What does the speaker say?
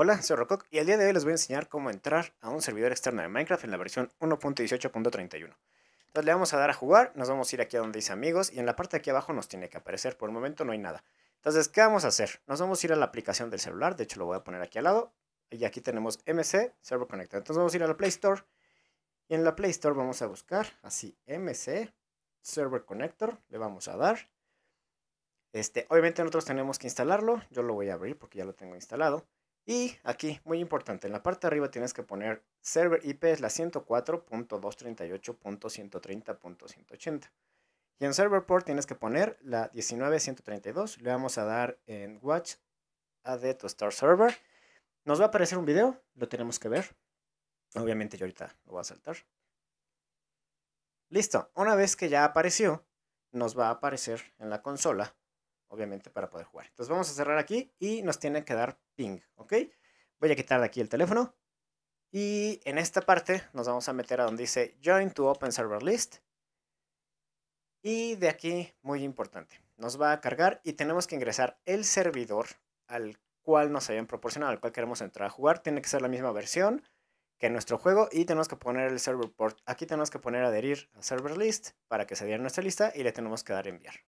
Hola, soy Rococ y el día de hoy les voy a enseñar cómo entrar a un servidor externo de Minecraft en la versión 1.18.31. Entonces le vamos a dar a jugar, nos vamos a ir aquí a donde dice amigos y en la parte de aquí abajo nos tiene que aparecer, por el momento no hay nada. Entonces, ¿qué vamos a hacer? Nos vamos a ir a la aplicación del celular, de hecho lo voy a poner aquí al lado y aquí tenemos MC Server Connector Entonces vamos a ir a la Play Store y en la Play Store vamos a buscar así MC Server Connector, le vamos a dar. Este, obviamente nosotros tenemos que instalarlo, yo lo voy a abrir porque ya lo tengo instalado. Y aquí, muy importante, en la parte de arriba tienes que poner server IP es la 104.238.130.180. Y en server port tienes que poner la 19132. Le vamos a dar en watch add to star server. Nos va a aparecer un video, lo tenemos que ver. Obviamente yo ahorita lo voy a saltar. Listo, una vez que ya apareció, nos va a aparecer en la consola obviamente, para poder jugar. Entonces vamos a cerrar aquí y nos tiene que dar ping, ¿ok? Voy a quitar de aquí el teléfono. Y en esta parte nos vamos a meter a donde dice Join to Open Server List. Y de aquí, muy importante, nos va a cargar y tenemos que ingresar el servidor al cual nos habían proporcionado, al cual queremos entrar a jugar. Tiene que ser la misma versión que nuestro juego y tenemos que poner el server port. Aquí tenemos que poner adherir a server list para que se diera nuestra lista y le tenemos que dar enviar.